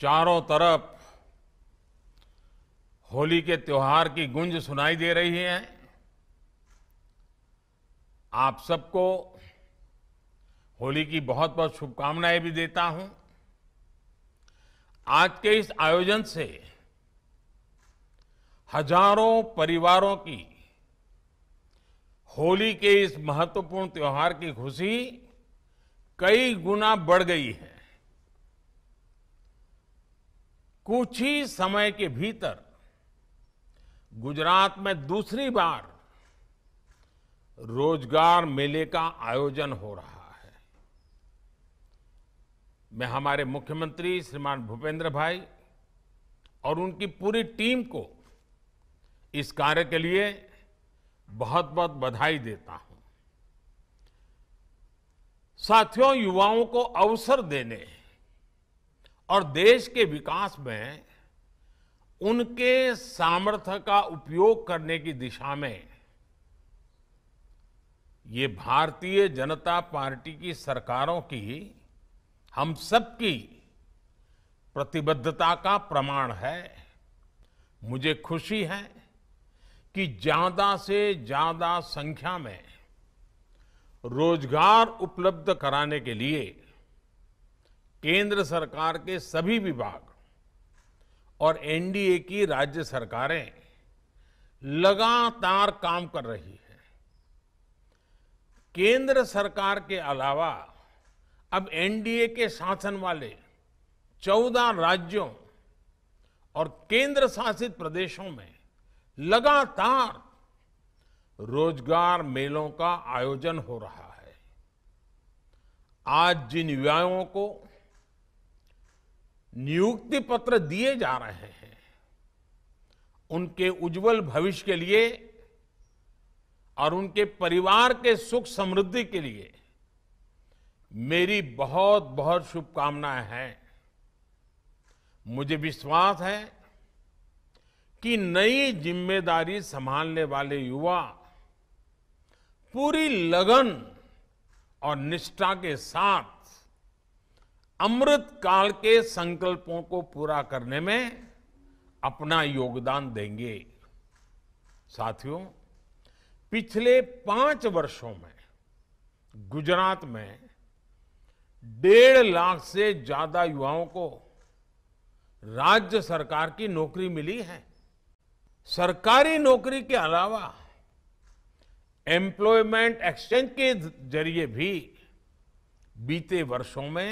चारों तरफ होली के त्यौहार की गूंज सुनाई दे रही है आप सबको होली की बहुत बहुत शुभकामनाएं भी देता हूं आज के इस आयोजन से हजारों परिवारों की होली के इस महत्वपूर्ण त्यौहार की खुशी कई गुना बढ़ गई है कुछ ही समय के भीतर गुजरात में दूसरी बार रोजगार मेले का आयोजन हो रहा है मैं हमारे मुख्यमंत्री श्रीमान भूपेंद्र भाई और उनकी पूरी टीम को इस कार्य के लिए बहुत बहुत बधाई देता हूं साथियों युवाओं को अवसर देने हैं और देश के विकास में उनके सामर्थ्य का उपयोग करने की दिशा में ये भारतीय जनता पार्टी की सरकारों की हम सबकी प्रतिबद्धता का प्रमाण है मुझे खुशी है कि ज्यादा से ज्यादा संख्या में रोजगार उपलब्ध कराने के लिए केंद्र सरकार के सभी विभाग और एनडीए की राज्य सरकारें लगातार काम कर रही है केंद्र सरकार के अलावा अब एनडीए के शासन वाले 14 राज्यों और केंद्र शासित प्रदेशों में लगातार रोजगार मेलों का आयोजन हो रहा है आज जिन युवाओं को नियुक्ति पत्र दिए जा रहे हैं उनके उज्जवल भविष्य के लिए और उनके परिवार के सुख समृद्धि के लिए मेरी बहुत बहुत शुभकामनाएं हैं मुझे विश्वास है कि नई जिम्मेदारी संभालने वाले युवा पूरी लगन और निष्ठा के साथ अमृत काल के संकल्पों को पूरा करने में अपना योगदान देंगे साथियों पिछले पांच वर्षों में गुजरात में डेढ़ लाख से ज्यादा युवाओं को राज्य सरकार की नौकरी मिली है सरकारी नौकरी के अलावा एम्प्लॉयमेंट एक्सचेंज के जरिए भी बीते वर्षों में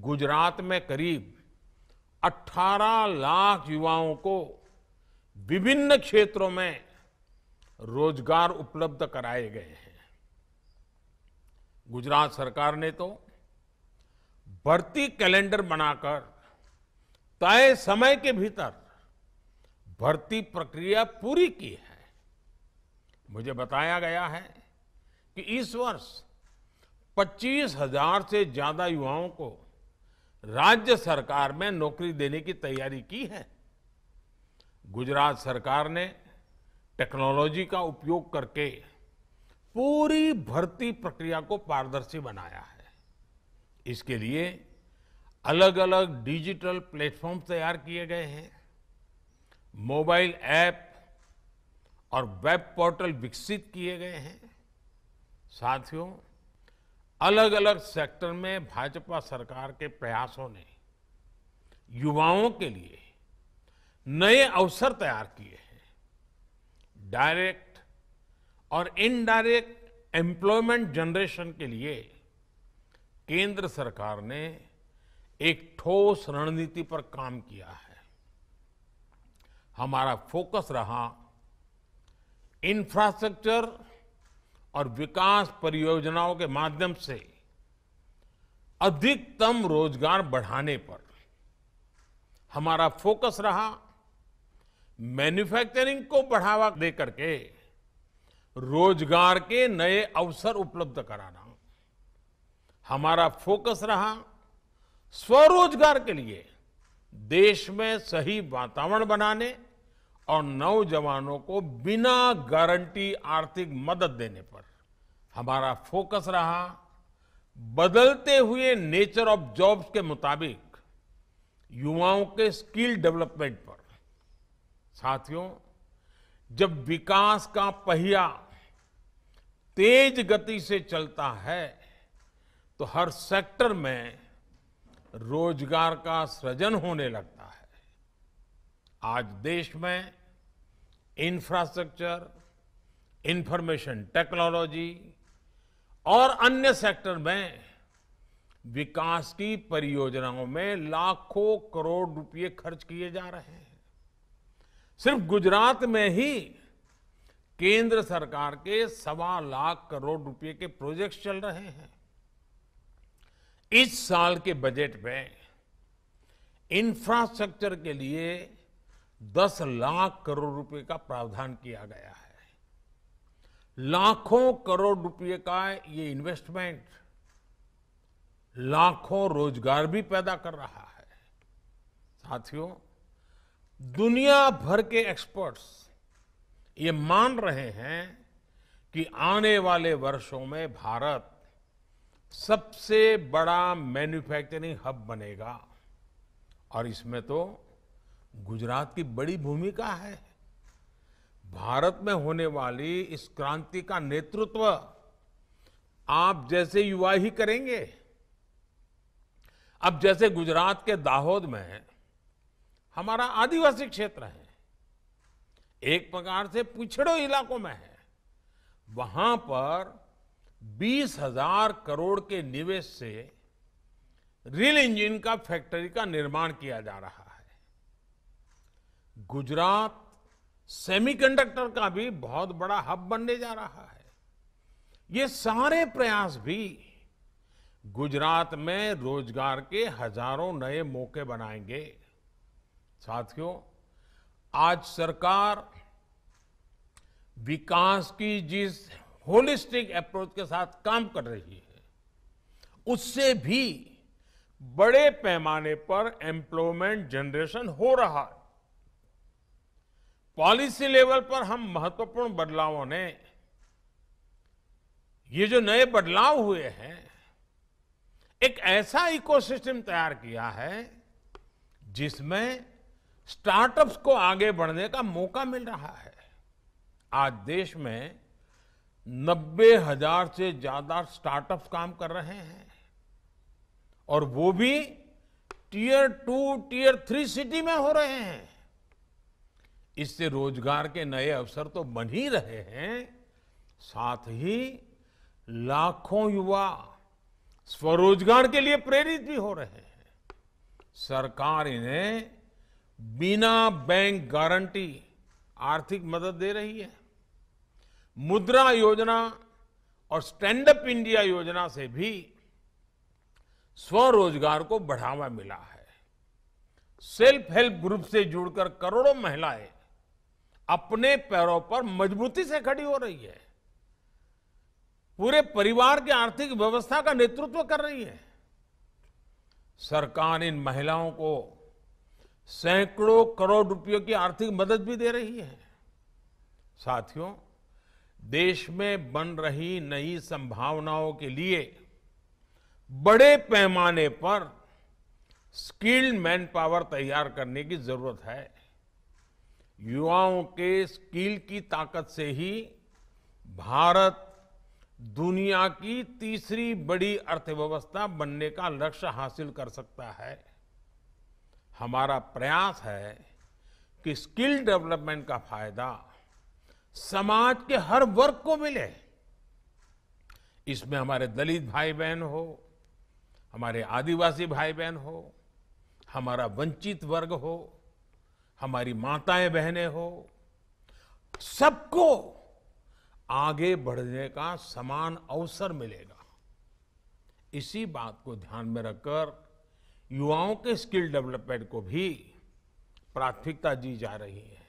गुजरात में करीब 18 लाख युवाओं को विभिन्न क्षेत्रों में रोजगार उपलब्ध कराए गए हैं गुजरात सरकार ने तो भर्ती कैलेंडर बनाकर तय समय के भीतर भर्ती प्रक्रिया पूरी की है मुझे बताया गया है कि इस वर्ष पच्चीस हजार से ज्यादा युवाओं को राज्य सरकार में नौकरी देने की तैयारी की है गुजरात सरकार ने टेक्नोलॉजी का उपयोग करके पूरी भर्ती प्रक्रिया को पारदर्शी बनाया है इसके लिए अलग अलग डिजिटल प्लेटफॉर्म तैयार किए गए हैं मोबाइल ऐप और वेब पोर्टल विकसित किए गए हैं साथियों अलग अलग सेक्टर में भाजपा सरकार के प्रयासों ने युवाओं के लिए नए अवसर तैयार किए हैं डायरेक्ट और इनडायरेक्ट एम्प्लॉयमेंट जनरेशन के लिए केंद्र सरकार ने एक ठोस रणनीति पर काम किया है हमारा फोकस रहा इंफ्रास्ट्रक्चर और विकास परियोजनाओं के माध्यम से अधिकतम रोजगार बढ़ाने पर हमारा फोकस रहा मैन्युफैक्चरिंग को बढ़ावा देकर के रोजगार के नए अवसर उपलब्ध कराना हमारा फोकस रहा स्वरोजगार के लिए देश में सही वातावरण बनाने और नौजवानों को बिना गारंटी आर्थिक मदद देने पर हमारा फोकस रहा बदलते हुए नेचर ऑफ जॉब्स के मुताबिक युवाओं के स्किल डेवलपमेंट पर साथियों जब विकास का पहिया तेज गति से चलता है तो हर सेक्टर में रोजगार का सृजन होने लगता आज देश में इंफ्रास्ट्रक्चर इंफॉर्मेशन टेक्नोलॉजी और अन्य सेक्टर में विकास की परियोजनाओं में लाखों करोड़ रुपए खर्च किए जा रहे हैं सिर्फ गुजरात में ही केंद्र सरकार के सवा लाख करोड़ रुपए के प्रोजेक्ट्स चल रहे हैं इस साल के बजट में इंफ्रास्ट्रक्चर के लिए दस लाख करोड़ रुपए का प्रावधान किया गया है लाखों करोड़ रुपए का ये इन्वेस्टमेंट लाखों रोजगार भी पैदा कर रहा है साथियों दुनिया भर के एक्सपर्ट्स ये मान रहे हैं कि आने वाले वर्षों में भारत सबसे बड़ा मैन्युफैक्चरिंग हब बनेगा और इसमें तो गुजरात की बड़ी भूमिका है भारत में होने वाली इस क्रांति का नेतृत्व आप जैसे युवा ही करेंगे अब जैसे गुजरात के दाहोद में हमारा आदिवासी क्षेत्र है एक प्रकार से पिछड़ों इलाकों में है वहां पर बीस हजार करोड़ के निवेश से रिल इंजन का फैक्ट्री का निर्माण किया जा रहा है गुजरात सेमीकंडक्टर का भी बहुत बड़ा हब बनने जा रहा है ये सारे प्रयास भी गुजरात में रोजगार के हजारों नए मौके बनाएंगे साथियों आज सरकार विकास की जिस होलिस्टिक अप्रोच के साथ काम कर रही है उससे भी बड़े पैमाने पर एम्प्लॉयमेंट जनरेशन हो रहा है पॉलिसी लेवल पर हम महत्वपूर्ण बदलावों ने ये जो नए बदलाव हुए हैं एक ऐसा इकोसिस्टम तैयार किया है जिसमें स्टार्टअप्स को आगे बढ़ने का मौका मिल रहा है आज देश में नब्बे हजार से ज्यादा स्टार्टअप्स काम कर रहे हैं और वो भी tier two tier three city में हो रहे हैं इससे रोजगार के नए अवसर तो बन ही रहे हैं साथ ही लाखों युवा स्वरोजगार के लिए प्रेरित भी हो रहे हैं सरकार इन्हें बिना बैंक गारंटी आर्थिक मदद दे रही है मुद्रा योजना और स्टैंड अप इंडिया योजना से भी स्वरोजगार को बढ़ावा मिला है सेल्फ हेल्प ग्रुप से जुड़कर करोड़ों महिलाएं अपने पैरों पर मजबूती से खड़ी हो रही है पूरे परिवार की आर्थिक व्यवस्था का नेतृत्व कर रही है सरकार इन महिलाओं को सैकड़ों करोड़ रुपयों की आर्थिक मदद भी दे रही है साथियों देश में बन रही नई संभावनाओं के लिए बड़े पैमाने पर स्किल्ड मैन पावर तैयार करने की जरूरत है युवाओं के स्किल की ताकत से ही भारत दुनिया की तीसरी बड़ी अर्थव्यवस्था बनने का लक्ष्य हासिल कर सकता है हमारा प्रयास है कि स्किल डेवलपमेंट का फायदा समाज के हर वर्ग को मिले इसमें हमारे दलित भाई बहन हो हमारे आदिवासी भाई बहन हो हमारा वंचित वर्ग हो हमारी माताएं बहनें हो सबको आगे बढ़ने का समान अवसर मिलेगा इसी बात को ध्यान में रखकर युवाओं के स्किल डेवलपमेंट को भी प्राथमिकता दी जा रही है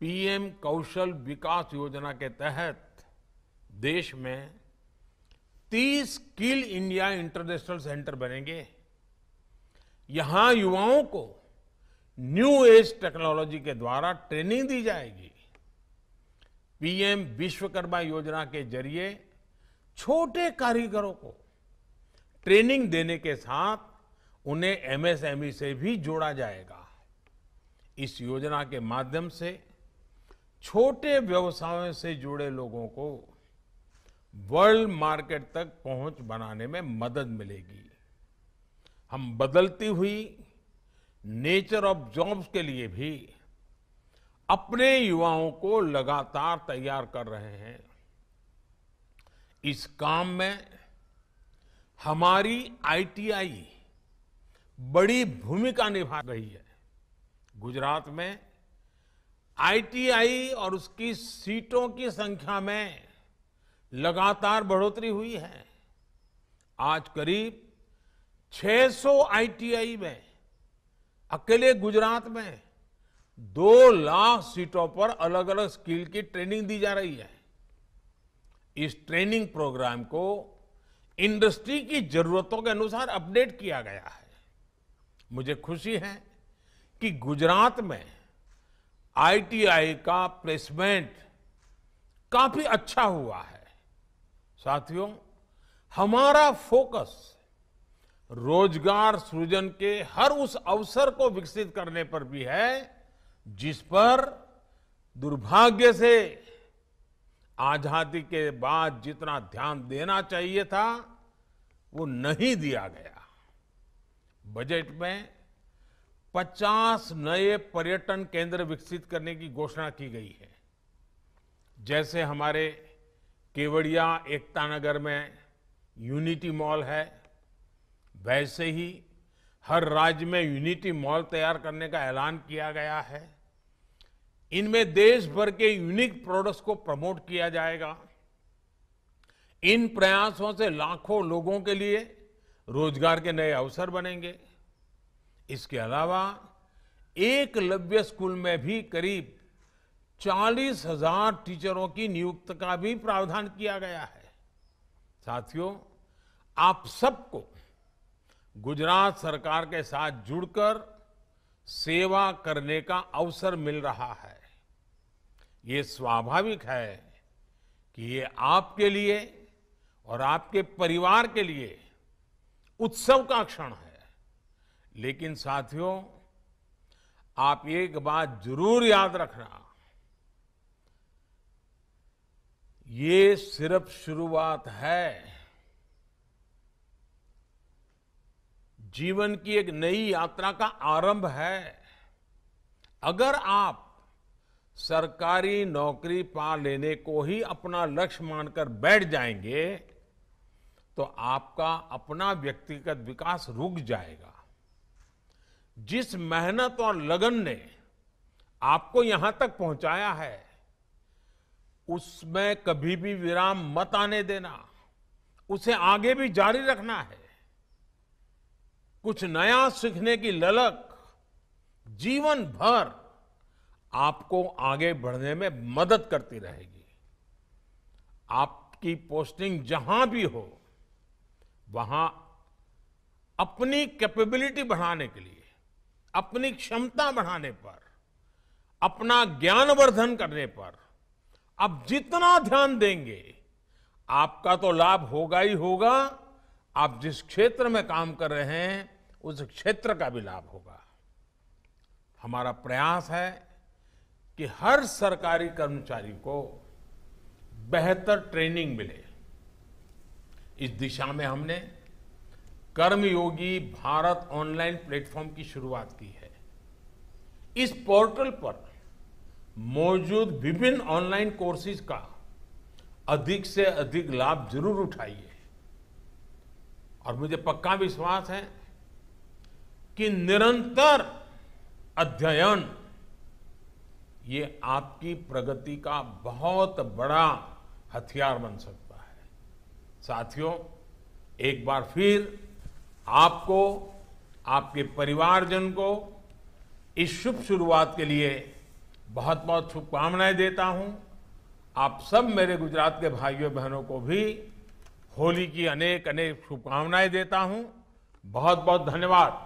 पीएम कौशल विकास योजना के तहत देश में 30 स्किल इंडिया इंटरनेशनल सेंटर बनेंगे यहां युवाओं को न्यू एज टेक्नोलॉजी के द्वारा ट्रेनिंग दी जाएगी पीएम विश्वकर्मा योजना के जरिए छोटे कारीगरों को ट्रेनिंग देने के साथ उन्हें एमएसएमई से भी जोड़ा जाएगा इस योजना के माध्यम से छोटे व्यवसायों से जुड़े लोगों को वर्ल्ड मार्केट तक पहुंच बनाने में मदद मिलेगी हम बदलती हुई नेचर ऑफ जॉब्स के लिए भी अपने युवाओं को लगातार तैयार कर रहे हैं इस काम में हमारी आईटीआई बड़ी भूमिका निभा रही है गुजरात में आईटीआई और उसकी सीटों की संख्या में लगातार बढ़ोतरी हुई है आज करीब 600 आईटीआई में अकेले गुजरात में दो लाख सीटों पर अलग अलग स्किल की ट्रेनिंग दी जा रही है इस ट्रेनिंग प्रोग्राम को इंडस्ट्री की जरूरतों के अनुसार अपडेट किया गया है मुझे खुशी है कि गुजरात में आईटीआई का प्लेसमेंट काफी अच्छा हुआ है साथियों हमारा फोकस रोजगार सृजन के हर उस अवसर को विकसित करने पर भी है जिस पर दुर्भाग्य से आजादी के बाद जितना ध्यान देना चाहिए था वो नहीं दिया गया बजट में 50 नए पर्यटन केंद्र विकसित करने की घोषणा की गई है जैसे हमारे केवड़िया एकता नगर में यूनिटी मॉल है वैसे ही हर राज्य में यूनिटी मॉल तैयार करने का ऐलान किया गया है इनमें देश भर के यूनिक प्रोडक्ट्स को प्रमोट किया जाएगा इन प्रयासों से लाखों लोगों के लिए रोजगार के नए अवसर बनेंगे इसके अलावा एकलव्य स्कूल में भी करीब चालीस हजार टीचरों की नियुक्ति का भी प्रावधान किया गया है साथियों आप सबको गुजरात सरकार के साथ जुड़कर सेवा करने का अवसर मिल रहा है ये स्वाभाविक है कि ये आपके लिए और आपके परिवार के लिए उत्सव का क्षण है लेकिन साथियों आप एक बात जरूर याद रखना ये सिर्फ शुरुआत है जीवन की एक नई यात्रा का आरंभ है अगर आप सरकारी नौकरी पा लेने को ही अपना लक्ष्य मानकर बैठ जाएंगे तो आपका अपना व्यक्तिगत विकास रुक जाएगा जिस मेहनत और लगन ने आपको यहां तक पहुंचाया है उसमें कभी भी विराम मत आने देना उसे आगे भी जारी रखना है कुछ नया सीखने की ललक जीवन भर आपको आगे बढ़ने में मदद करती रहेगी आपकी पोस्टिंग जहां भी हो वहां अपनी कैपेबिलिटी बढ़ाने के लिए अपनी क्षमता बढ़ाने पर अपना ज्ञानवर्धन करने पर आप जितना ध्यान देंगे आपका तो लाभ होगा ही होगा आप जिस क्षेत्र में काम कर रहे हैं उस क्षेत्र का भी लाभ होगा हमारा प्रयास है कि हर सरकारी कर्मचारी को बेहतर ट्रेनिंग मिले इस दिशा में हमने कर्मयोगी भारत ऑनलाइन प्लेटफॉर्म की शुरुआत की है इस पोर्टल पर मौजूद विभिन्न ऑनलाइन कोर्सेज का अधिक से अधिक लाभ जरूर उठाइए और मुझे पक्का विश्वास है कि निरंतर अध्ययन ये आपकी प्रगति का बहुत बड़ा हथियार बन सकता है साथियों एक बार फिर आपको आपके परिवारजन को इस शुभ शुरुआत के लिए बहुत बहुत शुभकामनाएं देता हूं आप सब मेरे गुजरात के भाइयों बहनों को भी होली की अनेक अनेक शुभकामनाएं देता हूं बहुत बहुत धन्यवाद